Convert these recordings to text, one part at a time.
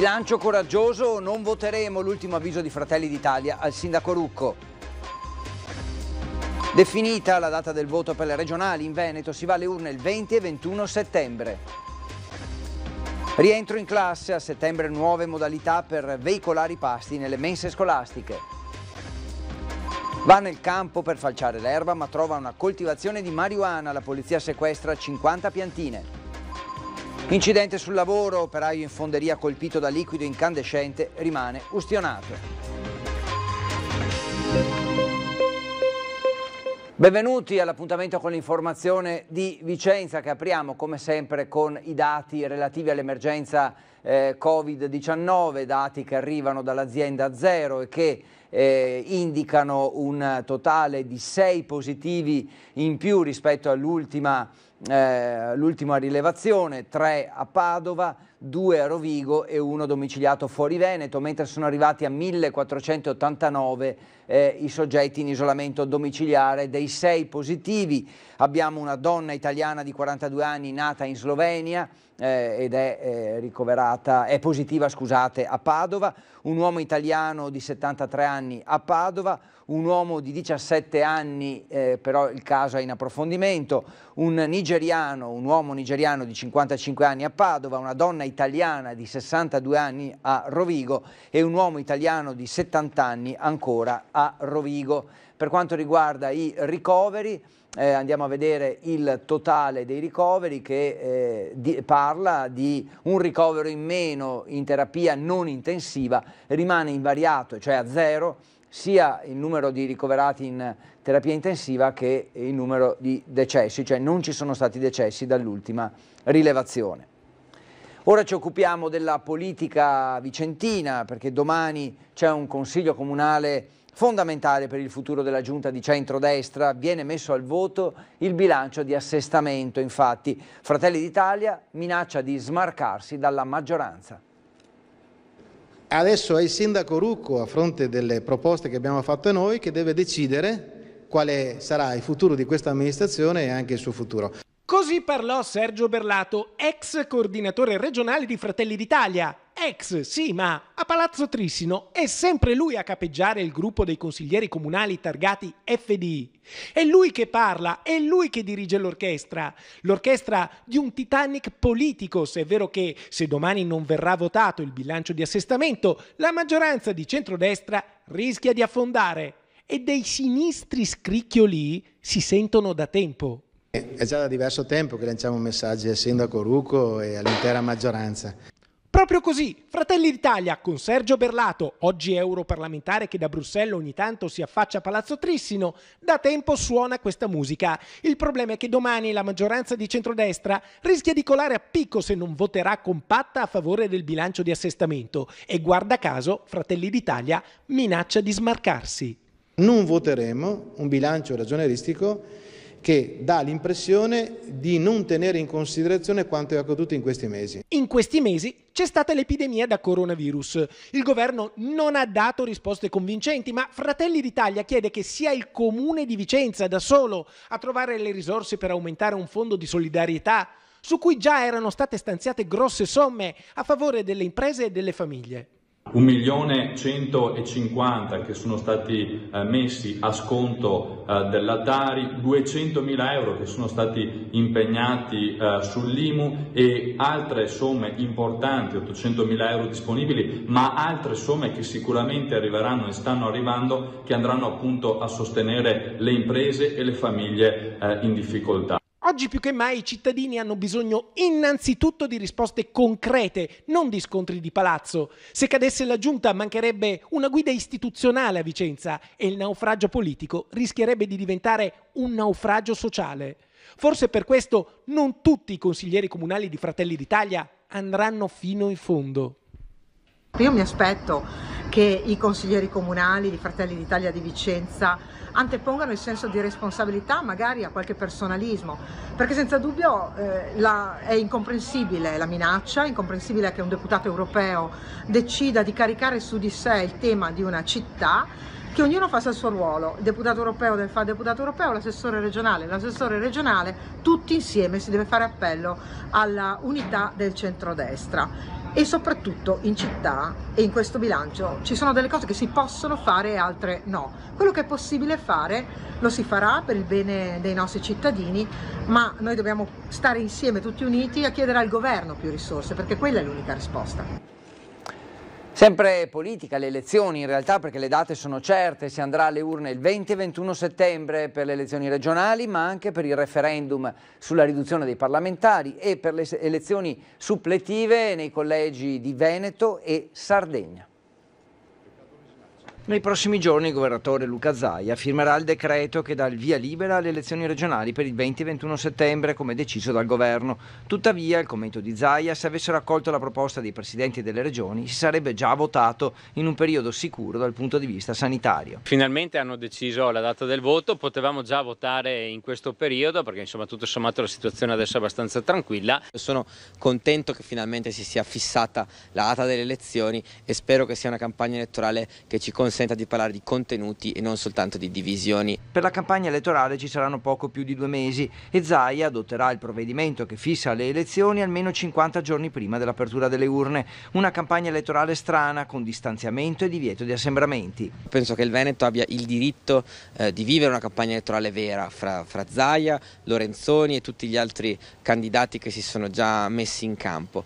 Bilancio coraggioso, non voteremo l'ultimo avviso di Fratelli d'Italia al sindaco Rucco. Definita la data del voto per le regionali in Veneto, si va alle urne il 20 e 21 settembre. Rientro in classe a settembre nuove modalità per veicolare i pasti nelle mense scolastiche. Va nel campo per falciare l'erba ma trova una coltivazione di marijuana, la polizia sequestra 50 piantine. Incidente sul lavoro, operaio in fonderia colpito da liquido incandescente rimane ustionato. Benvenuti all'appuntamento con l'informazione di Vicenza che apriamo come sempre con i dati relativi all'emergenza eh, Covid-19, dati che arrivano dall'azienda Zero e che eh, indicano un totale di sei positivi in più rispetto all'ultima eh, l'ultima rilevazione, tre a Padova, due a Rovigo e uno domiciliato fuori Veneto, mentre sono arrivati a 1489 eh, i soggetti in isolamento domiciliare. Dei sei positivi abbiamo una donna italiana di 42 anni nata in Slovenia eh, ed è eh, ricoverata, è positiva scusate, a Padova, un uomo italiano di 73 anni a Padova, un uomo di 17 anni, eh, però il caso è in approfondimento, un nigeriano, un uomo nigeriano di 55 anni a Padova, una donna italiana di 62 anni a Rovigo e un uomo italiano di 70 anni ancora a Rovigo. Per quanto riguarda i ricoveri, eh, andiamo a vedere il totale dei ricoveri che eh, di, parla di un ricovero in meno in terapia non intensiva, rimane invariato, cioè a zero, sia il numero di ricoverati in terapia intensiva che il numero di decessi, cioè non ci sono stati decessi dall'ultima rilevazione. Ora ci occupiamo della politica vicentina perché domani c'è un consiglio comunale fondamentale per il futuro della giunta di centrodestra, viene messo al voto il bilancio di assestamento, infatti Fratelli d'Italia minaccia di smarcarsi dalla maggioranza. Adesso è il sindaco Rucco, a fronte delle proposte che abbiamo fatto noi, che deve decidere quale sarà il futuro di questa amministrazione e anche il suo futuro. Così parlò Sergio Berlato, ex coordinatore regionale di Fratelli d'Italia, ex, sì, ma a Palazzo Trissino è sempre lui a capeggiare il gruppo dei consiglieri comunali targati FDI. È lui che parla, è lui che dirige l'orchestra. L'orchestra di un Titanic politico, se è vero che se domani non verrà votato il bilancio di assestamento, la maggioranza di centrodestra rischia di affondare. E dei sinistri scricchioli si sentono da tempo. È già da diverso tempo che lanciamo messaggi al sindaco Ruco e all'intera maggioranza. Proprio così, Fratelli d'Italia con Sergio Berlato, oggi europarlamentare che da Bruxelles ogni tanto si affaccia a Palazzo Trissino, da tempo suona questa musica. Il problema è che domani la maggioranza di centrodestra rischia di colare a picco se non voterà compatta a favore del bilancio di assestamento e guarda caso Fratelli d'Italia minaccia di smarcarsi. Non voteremo un bilancio ragioneristico che dà l'impressione di non tenere in considerazione quanto è accaduto in questi mesi. In questi mesi c'è stata l'epidemia da coronavirus. Il governo non ha dato risposte convincenti, ma Fratelli d'Italia chiede che sia il comune di Vicenza da solo a trovare le risorse per aumentare un fondo di solidarietà su cui già erano state stanziate grosse somme a favore delle imprese e delle famiglie. 1.150.000 che sono stati eh, messi a sconto eh, della Tari, 200.000 euro che sono stati impegnati eh, sull'IMU e altre somme importanti, 800.000 euro disponibili, ma altre somme che sicuramente arriveranno e stanno arrivando che andranno appunto a sostenere le imprese e le famiglie eh, in difficoltà. Oggi più che mai i cittadini hanno bisogno innanzitutto di risposte concrete, non di scontri di palazzo. Se cadesse la giunta mancherebbe una guida istituzionale a Vicenza e il naufragio politico rischierebbe di diventare un naufragio sociale. Forse per questo non tutti i consiglieri comunali di Fratelli d'Italia andranno fino in fondo. Io mi aspetto che i consiglieri comunali di Fratelli d'Italia di Vicenza antepongano il senso di responsabilità magari a qualche personalismo, perché senza dubbio eh, la, è incomprensibile la minaccia, è incomprensibile che un deputato europeo decida di caricare su di sé il tema di una città che ognuno faccia il suo ruolo, il deputato europeo deve fare il deputato europeo, l'assessore regionale, l'assessore regionale, tutti insieme si deve fare appello alla unità del centrodestra e soprattutto in città e in questo bilancio ci sono delle cose che si possono fare e altre no. Quello che è possibile fare lo si farà per il bene dei nostri cittadini, ma noi dobbiamo stare insieme tutti uniti a chiedere al governo più risorse perché quella è l'unica risposta. Sempre politica le elezioni in realtà perché le date sono certe, si andrà alle urne il 20 e 21 settembre per le elezioni regionali ma anche per il referendum sulla riduzione dei parlamentari e per le elezioni suppletive nei collegi di Veneto e Sardegna. Nei prossimi giorni il governatore Luca Zaia firmerà il decreto che dà il via libera alle elezioni regionali per il 20-21 settembre, come deciso dal governo. Tuttavia, il commento di Zaia, se avessero accolto la proposta dei presidenti delle regioni, si sarebbe già votato in un periodo sicuro dal punto di vista sanitario. Finalmente hanno deciso la data del voto, potevamo già votare in questo periodo perché insomma tutto sommato la situazione adesso è abbastanza tranquilla. Sono contento che finalmente si sia fissata la data delle elezioni e spero che sia una campagna elettorale che ci consenta consenta di parlare di contenuti e non soltanto di divisioni. Per la campagna elettorale ci saranno poco più di due mesi e Zaia adotterà il provvedimento che fissa le elezioni almeno 50 giorni prima dell'apertura delle urne. Una campagna elettorale strana con distanziamento e divieto di assembramenti. Penso che il Veneto abbia il diritto eh, di vivere una campagna elettorale vera fra, fra Zaia, Lorenzoni e tutti gli altri candidati che si sono già messi in campo.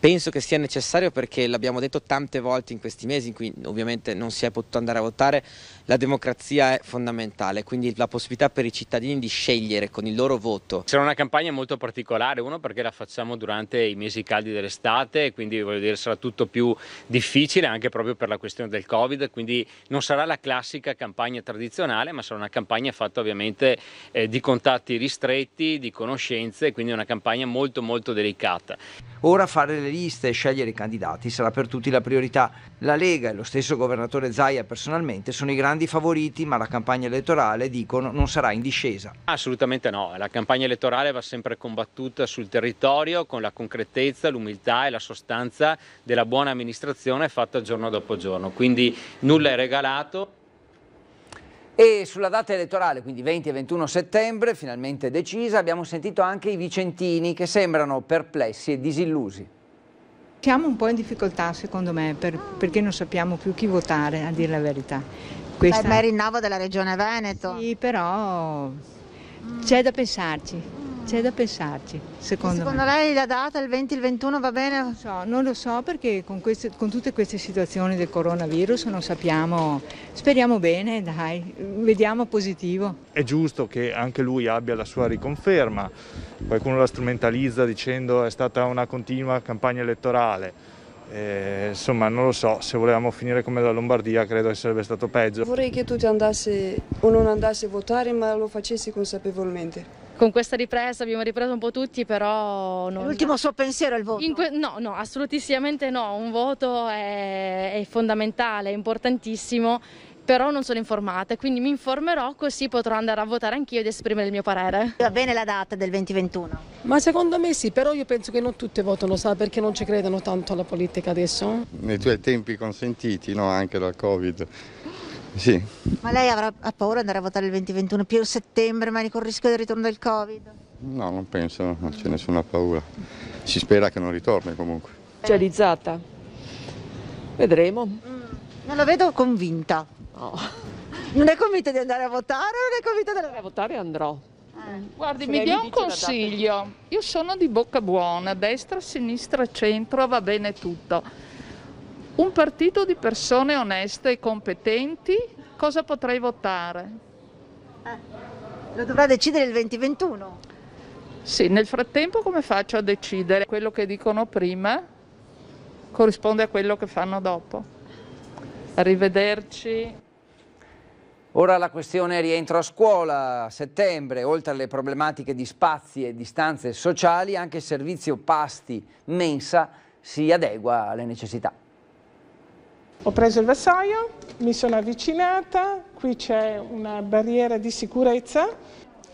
Penso che sia necessario perché l'abbiamo detto tante volte in questi mesi in cui ovviamente non si è potuto andare a votare, la democrazia è fondamentale, quindi la possibilità per i cittadini di scegliere con il loro voto. Sarà una campagna molto particolare, uno perché la facciamo durante i mesi caldi dell'estate, quindi voglio dire sarà tutto più difficile anche proprio per la questione del Covid, quindi non sarà la classica campagna tradizionale, ma sarà una campagna fatta ovviamente eh, di contatti ristretti, di conoscenze, quindi una campagna molto molto delicata. Ora fare le le liste e scegliere i candidati sarà per tutti la priorità. La Lega e lo stesso governatore Zaia personalmente sono i grandi favoriti, ma la campagna elettorale, dicono, non sarà in discesa. Assolutamente no, la campagna elettorale va sempre combattuta sul territorio con la concretezza, l'umiltà e la sostanza della buona amministrazione fatta giorno dopo giorno, quindi nulla è regalato. E sulla data elettorale, quindi 20 e 21 settembre, finalmente decisa, abbiamo sentito anche i vicentini che sembrano perplessi e disillusi. Siamo un po' in difficoltà secondo me per, perché non sappiamo più chi votare, a dire la verità. Questa... Beh, è il rinnovo della Regione Veneto. Sì, però c'è da pensarci. C'è da pensarci, secondo, secondo me. Secondo lei la data, il 20, il 21 va bene? Non, so, non lo so perché con, queste, con, tutte queste situazioni del coronavirus non sappiamo, speriamo bene, dai, vediamo positivo. È giusto che anche lui abbia la sua riconferma, qualcuno la strumentalizza dicendo è stata una continua campagna elettorale. Eh, insomma, non lo so, se volevamo finire come la Lombardia credo che sarebbe stato peggio. Vorrei che tu andassi o non andassi a votare, ma lo facessi consapevolmente con questa ripresa abbiamo ripreso un po' tutti, però... Non... L'ultimo suo pensiero è il voto? Que... no, no, assolutissimamente no, un voto è, è fondamentale, è importantissimo però non sono informata, quindi mi informerò così potrò andare a votare anch'io ed esprimere il mio parere. Va bene la data del 2021? Ma secondo me sì, però io penso che non tutte votano, sa, perché non ci credono tanto alla politica adesso. Nei tuoi tempi consentiti, no? anche dal Covid. Sì. Ma lei avrà, ha paura di andare a votare il 2021 più settembre, ma con il rischio del ritorno del Covid? No, non penso, non c'è nessuna paura. Si spera che non ritorni comunque. Specializzata. Cioè, Vedremo. Mm. non la vedo convinta. No. Non è convinta di andare a votare o non è convinta di andare a votare? Andrò. Eh. Guardi, mi dia un consiglio. Io sono di bocca buona, destra, sinistra, centro, va bene tutto un partito di persone oneste e competenti, cosa potrei votare? Eh, lo dovrà decidere il 2021. Sì, nel frattempo come faccio a decidere? Quello che dicono prima corrisponde a quello che fanno dopo. Arrivederci. Ora la questione rientro a scuola. A settembre, oltre alle problematiche di spazi e distanze sociali, anche il servizio pasti mensa si adegua alle necessità. Ho preso il vassoio, mi sono avvicinata, qui c'è una barriera di sicurezza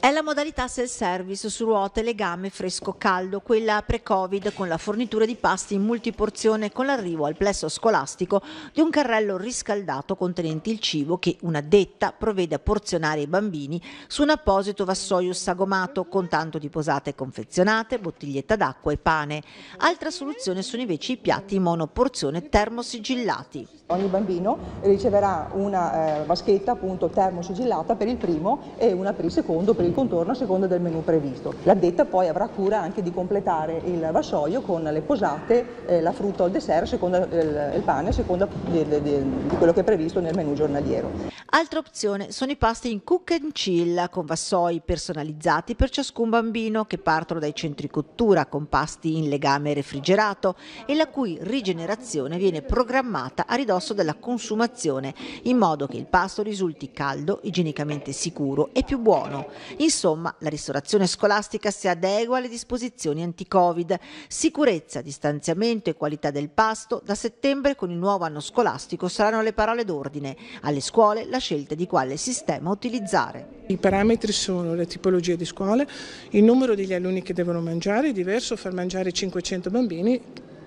è la modalità self-service su ruote, legame, fresco, caldo, quella pre-Covid con la fornitura di pasti in multiporzione con l'arrivo al plesso scolastico di un carrello riscaldato contenente il cibo che una detta provvede a porzionare ai bambini su un apposito vassoio sagomato con tanto di posate confezionate, bottiglietta d'acqua e pane. Altra soluzione sono invece i piatti monoporzione termosigillati. Ogni bambino riceverà una eh, vaschetta appunto termosigillata per il primo e una per il secondo per il contorno a seconda del menù previsto. L'addetta poi avrà cura anche di completare il vassoio con le posate, eh, la frutta o il dessert, seconda, il, eh, il pane, a seconda di, di, di quello che è previsto nel menù giornaliero. Altra opzione sono i pasti in cook and chill con vassoi personalizzati per ciascun bambino che partono dai centri cottura con pasti in legame refrigerato e la cui rigenerazione viene programmata a ridosso della consumazione in modo che il pasto risulti caldo, igienicamente sicuro e più buono. Insomma, la ristorazione scolastica si adegua alle disposizioni anti-Covid. Sicurezza, distanziamento e qualità del pasto da settembre con il nuovo anno scolastico saranno le parole d'ordine. Alle scuole la scelta di quale sistema utilizzare. I parametri sono la tipologia di scuola, il numero degli alunni che devono mangiare, è diverso far mangiare 500 bambini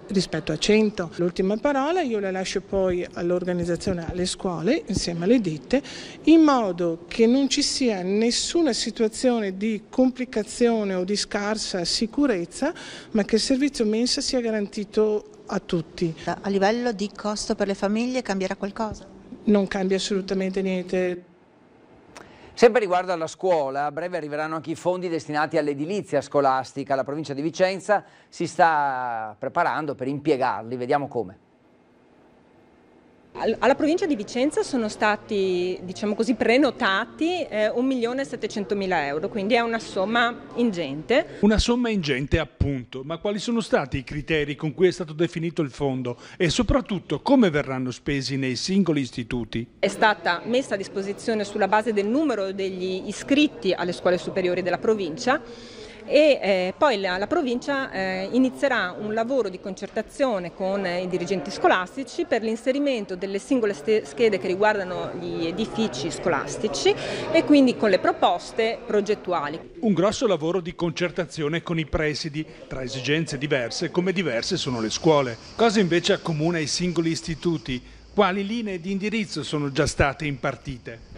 rispetto a 100. L'ultima parola io la lascio poi all'organizzazione, alle scuole, insieme alle ditte, in modo che non ci sia nessuna situazione di complicazione o di scarsa sicurezza, ma che il servizio mensa sia garantito a tutti. A livello di costo per le famiglie cambierà qualcosa? non cambia assolutamente niente. Sempre riguardo alla scuola, a breve arriveranno anche i fondi destinati all'edilizia scolastica. La provincia di Vicenza si sta preparando per impiegarli, vediamo come. Alla provincia di Vicenza sono stati diciamo così, prenotati eh, 1.700.000 euro, quindi è una somma ingente. Una somma ingente appunto, ma quali sono stati i criteri con cui è stato definito il fondo e soprattutto come verranno spesi nei singoli istituti? È stata messa a disposizione sulla base del numero degli iscritti alle scuole superiori della provincia e eh, poi la, la provincia eh, inizierà un lavoro di concertazione con eh, i dirigenti scolastici per l'inserimento delle singole schede che riguardano gli edifici scolastici e quindi con le proposte progettuali. Un grosso lavoro di concertazione con i presidi, tra esigenze diverse come diverse sono le scuole. Cosa invece accomuna i singoli istituti? Quali linee di indirizzo sono già state impartite?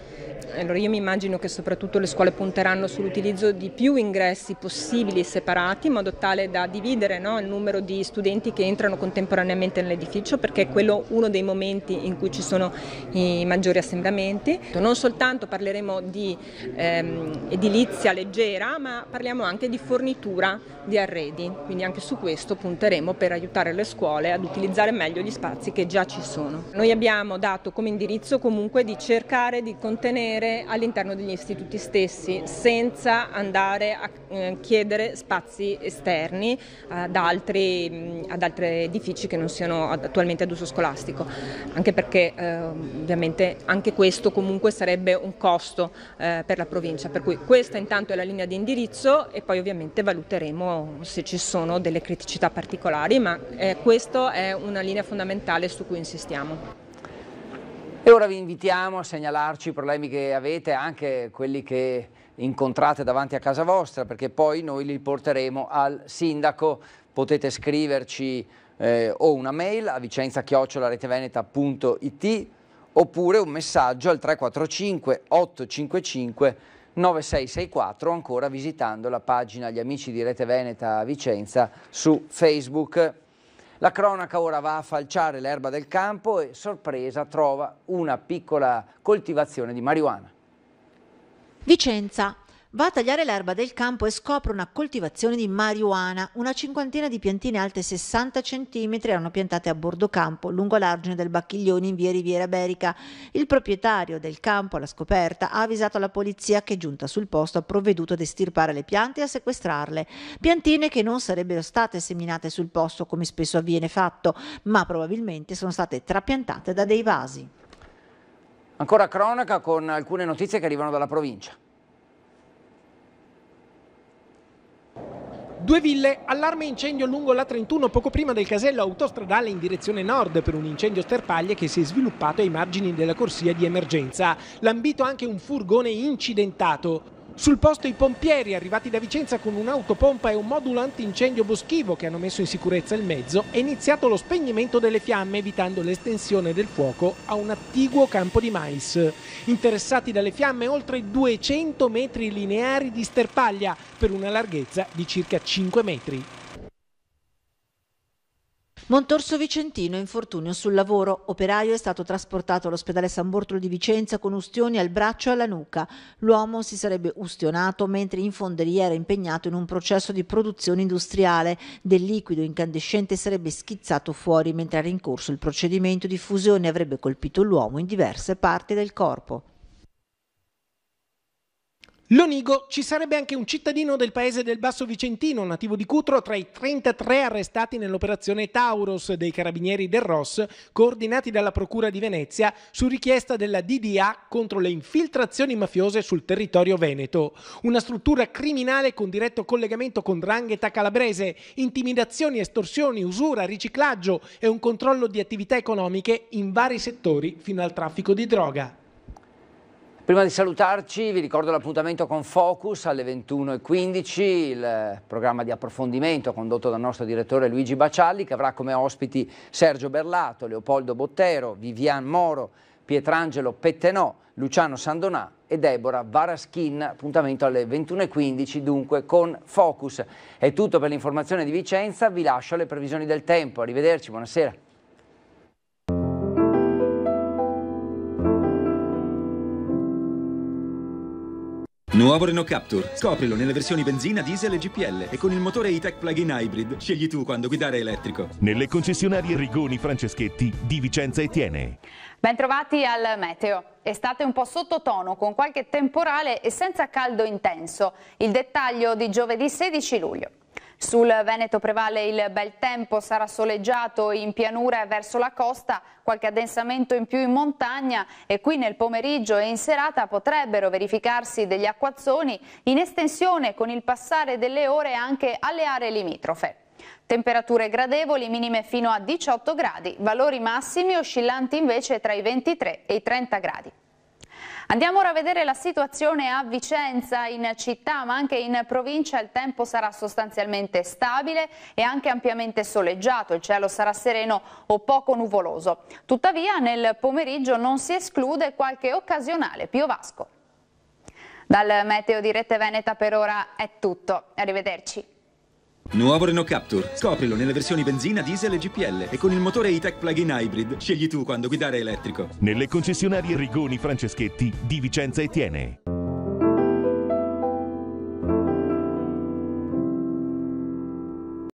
Allora io mi immagino che soprattutto le scuole punteranno sull'utilizzo di più ingressi possibili separati in modo tale da dividere no, il numero di studenti che entrano contemporaneamente nell'edificio perché è quello uno dei momenti in cui ci sono i maggiori assembramenti. Non soltanto parleremo di ehm, edilizia leggera ma parliamo anche di fornitura di arredi, quindi anche su questo punteremo per aiutare le scuole ad utilizzare meglio gli spazi che già ci sono. Noi abbiamo dato come indirizzo comunque di cercare di contenere rimanere all'interno degli istituti stessi senza andare a eh, chiedere spazi esterni eh, ad altri, mm, ad altri edifici che non siano attualmente ad uso scolastico, anche perché eh, ovviamente anche questo comunque sarebbe un costo per la provincia, per cui questa intanto è la linea di indirizzo e poi ovviamente valuteremo se ci sono delle criticità particolari, ma questa è una linea fondamentale su cui insistiamo. E ora vi invitiamo a segnalarci i problemi che avete, anche quelli che incontrate davanti a casa vostra, perché poi noi li porteremo al sindaco. Potete scriverci eh, o una mail a vicenza-reteveneta.it oppure un messaggio al 345 855 9664 ancora visitando la pagina Gli Amici di Rete Veneta Vicenza su Facebook. La cronaca ora va a falciare l'erba del campo e, sorpresa, trova una piccola coltivazione di marijuana. Vicenza, Va a tagliare l'erba del campo e scopre una coltivazione di marijuana. Una cinquantina di piantine alte 60 cm erano piantate a bordo campo, lungo l'argine del Bacchiglione in via Riviera Berica. Il proprietario del campo, alla scoperta, ha avvisato la polizia che, giunta sul posto, ha provveduto ad estirpare le piante e a sequestrarle. Piantine che non sarebbero state seminate sul posto, come spesso avviene fatto, ma probabilmente sono state trapiantate da dei vasi. Ancora cronaca con alcune notizie che arrivano dalla provincia. Due ville, allarme incendio lungo la 31 poco prima del casello autostradale in direzione nord per un incendio sterpaglie che si è sviluppato ai margini della corsia di emergenza. Lambito anche un furgone incidentato. Sul posto i pompieri arrivati da Vicenza con un'autopompa e un modulo antincendio boschivo che hanno messo in sicurezza il mezzo è iniziato lo spegnimento delle fiamme evitando l'estensione del fuoco a un attiguo campo di mais. Interessati dalle fiamme oltre 200 metri lineari di sterpaglia per una larghezza di circa 5 metri. Montorso Vicentino, infortunio sul lavoro. Operaio è stato trasportato all'ospedale San Bortolo di Vicenza con ustioni al braccio e alla nuca. L'uomo si sarebbe ustionato mentre in fonderia era impegnato in un processo di produzione industriale. Del liquido incandescente sarebbe schizzato fuori mentre era in corso il procedimento di fusione e avrebbe colpito l'uomo in diverse parti del corpo. Lonigo ci sarebbe anche un cittadino del paese del Basso Vicentino, nativo di Cutro, tra i 33 arrestati nell'operazione Taurus dei carabinieri del ROS, coordinati dalla Procura di Venezia su richiesta della DDA contro le infiltrazioni mafiose sul territorio veneto. Una struttura criminale con diretto collegamento con drangheta calabrese, intimidazioni, estorsioni, usura, riciclaggio e un controllo di attività economiche in vari settori fino al traffico di droga. Prima di salutarci vi ricordo l'appuntamento con Focus alle 21.15, il programma di approfondimento condotto dal nostro direttore Luigi Bacialli che avrà come ospiti Sergio Berlato, Leopoldo Bottero, Vivian Moro, Pietrangelo Pettenò, Luciano Sandonà e Deborah Varaschin. Appuntamento alle 21.15 dunque con Focus. È tutto per l'informazione di Vicenza, vi lascio alle previsioni del tempo. Arrivederci, buonasera. Nuovo Renault Capture. Scoprilo nelle versioni benzina, diesel e GPL e con il motore e-tech plug-in hybrid. Scegli tu quando guidare elettrico. Nelle concessionarie Rigoni Franceschetti di Vicenza e Tiene. Bentrovati al Meteo. Estate un po' sottotono con qualche temporale e senza caldo intenso. Il dettaglio di giovedì 16 luglio. Sul Veneto prevale il bel tempo, sarà soleggiato in pianura e verso la costa, qualche addensamento in più in montagna e qui nel pomeriggio e in serata potrebbero verificarsi degli acquazzoni in estensione con il passare delle ore anche alle aree limitrofe. Temperature gradevoli, minime fino a 18 gradi, valori massimi oscillanti invece tra i 23 e i 30 gradi. Andiamo ora a vedere la situazione a Vicenza, in città ma anche in provincia il tempo sarà sostanzialmente stabile e anche ampiamente soleggiato, il cielo sarà sereno o poco nuvoloso. Tuttavia nel pomeriggio non si esclude qualche occasionale piovasco. Dal Meteo di Rete Veneta per ora è tutto, arrivederci. Nuovo Renault Capture. Scoprilo nelle versioni benzina, diesel e GPL. E con il motore e-tech plug-in hybrid scegli tu quando guidare elettrico. Nelle concessionarie Rigoni Franceschetti di Vicenza e Tiene.